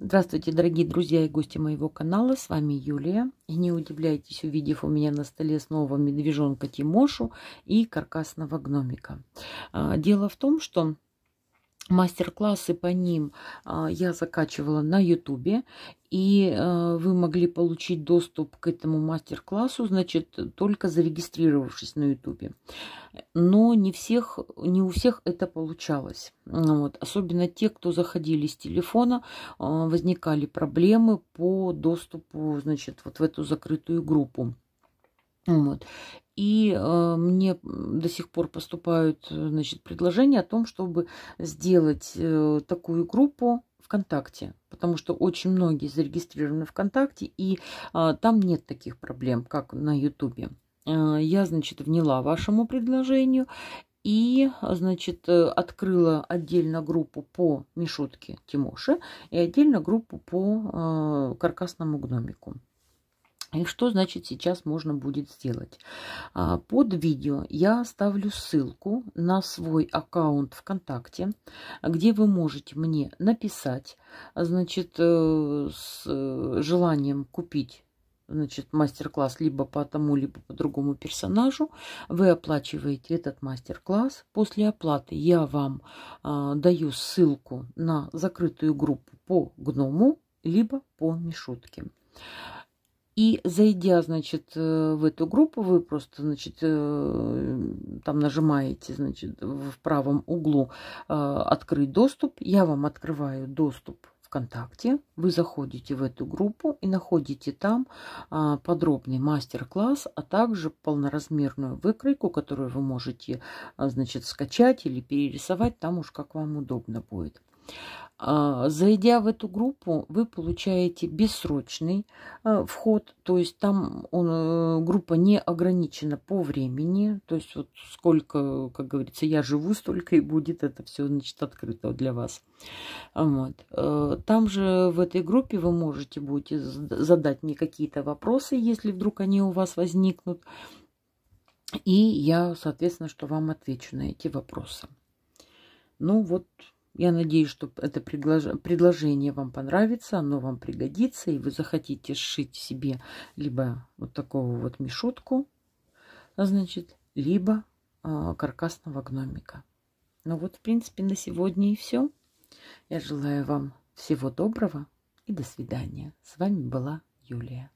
Здравствуйте, дорогие друзья и гости моего канала. С вами Юлия. И не удивляйтесь, увидев у меня на столе снова медвежонка Тимошу и каркасного гномика. А, дело в том, что мастер-классы по ним а, я закачивала на ютубе и а, вы могли получить доступ к этому мастер-классу значит только зарегистрировавшись на ютубе но не всех не у всех это получалось вот. особенно те кто заходили с телефона а, возникали проблемы по доступу значит вот в эту закрытую группу вот. И э, мне до сих пор поступают э, значит, предложения о том, чтобы сделать э, такую группу ВКонтакте, потому что очень многие зарегистрированы ВКонтакте, и э, там нет таких проблем, как на Ютубе. Э, я, значит, вняла вашему предложению и, значит, э, открыла отдельно группу по Мишутке Тимоши и отдельно группу по э, каркасному гномику. И что значит сейчас можно будет сделать? А, под видео я оставлю ссылку на свой аккаунт ВКонтакте, где вы можете мне написать, значит, э, с э, желанием купить значит, мастер-класс либо по тому, либо по другому персонажу. Вы оплачиваете этот мастер-класс. После оплаты я вам э, даю ссылку на закрытую группу по гному, либо по мешутке. И зайдя, значит, э, в эту группу, вы просто, значит, э, там нажимаете, значит, в правом углу э, «Открыть доступ». Я вам открываю доступ ВКонтакте, вы заходите в эту группу и находите там подробный мастер-класс, а также полноразмерную выкройку, которую вы можете, значит, скачать или перерисовать, там уж как вам удобно будет. А, зайдя в эту группу, вы получаете бессрочный а, вход, то есть там он, э, группа не ограничена по времени, то есть вот сколько, как говорится, я живу, столько и будет это все, значит, открыто для вас. Вот. Э, там же в этой группе вы можете будете задать мне какие-то вопросы, если вдруг они у вас возникнут, и я, соответственно, что вам отвечу на эти вопросы. Ну вот, я надеюсь, что это предложение вам понравится, оно вам пригодится, и вы захотите сшить себе либо вот такого вот мешотку, а значит, либо а, каркасного гномика. Ну вот, в принципе, на сегодня и все. Я желаю вам всего доброго и до свидания. С вами была Юлия.